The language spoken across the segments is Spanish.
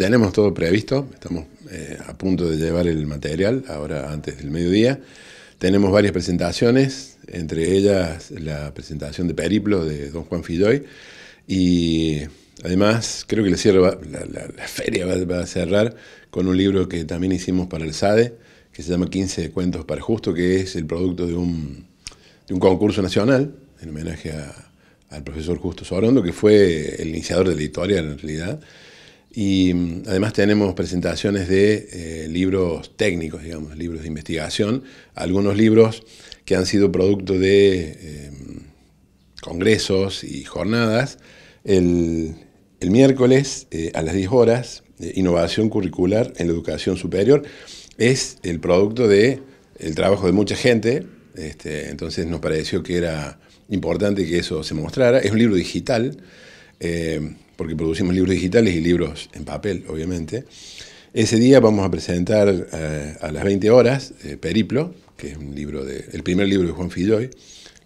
Tenemos todo previsto, estamos eh, a punto de llevar el material ahora antes del mediodía. Tenemos varias presentaciones, entre ellas la presentación de Periplo de Don Juan Filloy. Y además creo que la, la, feria va, a cerrar con un libro que también hicimos para el SADE, que se llama 15 Cuentos para Justo, que es el producto de un, concurso nacional en homenaje al profesor Justo Sorondo, que fue el iniciador de la editorial en realidad y mm, además tenemos presentaciones de eh, libros técnicos, digamos, libros de investigación, algunos libros que han sido producto de em, congresos y jornadas. El, miércoles eh, a las 10 horas, eh, Innovación Curricular en la Educación Superior, es el producto del el trabajo de mucha gente, este, entonces nos pareció que era importante que eso se mostrara. Es un libro digital. Em, porque producimos libros digitales y libros en papel, obviamente. Ese día vamos a presentar eh, a las 20 horas eh, Periplo, que es un libro el primer libro de Juan Filloy.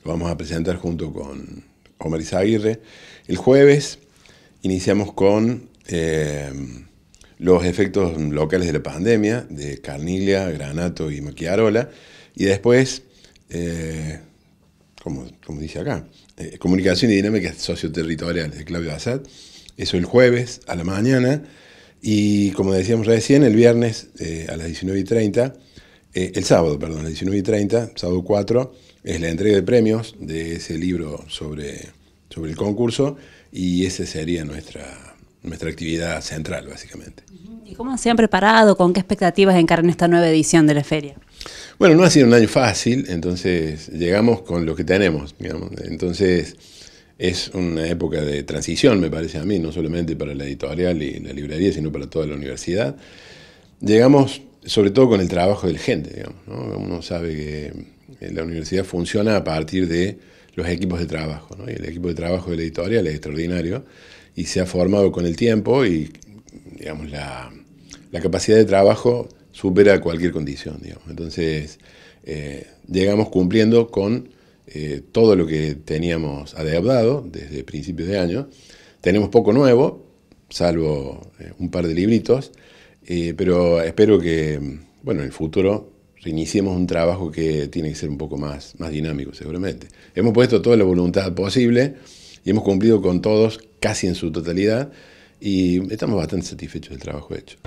Lo vamos a presentar junto con Omar Izaguirre. El jueves iniciamos con eh, los efectos locales de la pandemia, de Carnilia, Granato y Maquiarola. Y después, como, dice acá, Comunicación y Dinámicas Socioterritorial de Claudio Asad. Eso el jueves a la mañana. Y como decíamos recién, el viernes eh, a las 19 y 30, eh, el sábado, perdón, a las 19 y 30, sábado 4, es la entrega de premios de ese libro sobre, sobre el concurso. Y esa sería nuestra, nuestra actividad central, básicamente. ¿Y cómo se han preparado? ¿Con qué expectativas encargan esta nueva edición de la feria? Bueno, no ha sido un año fácil, entonces llegamos con lo que tenemos. Digamos. Entonces es una época de transición, me parece a mí, no solamente para la editorial y la librería, sino para toda la universidad. Llegamos sobre todo con el trabajo del gente, digamos. ¿no? Uno sabe que eh, la universidad funciona a partir de los equipos de trabajo, y el equipo de trabajo de la editorial es extraordinario y se ha formado con el tiempo y, digamos, la, la capacidad de trabajo supera cualquier condición, digamos. Entonces, eh, llegamos cumpliendo con eh, todo lo que teníamos adeudado desde principios de año. Tenemos poco nuevo, salvo eh, un par de libritos, eh, pero espero que bueno, en el futuro reiniciemos un trabajo que tiene que ser un poco más, más dinámico, seguramente. Hemos puesto toda la voluntad posible y hemos cumplido con todos casi en su totalidad y estamos bastante satisfechos del trabajo hecho.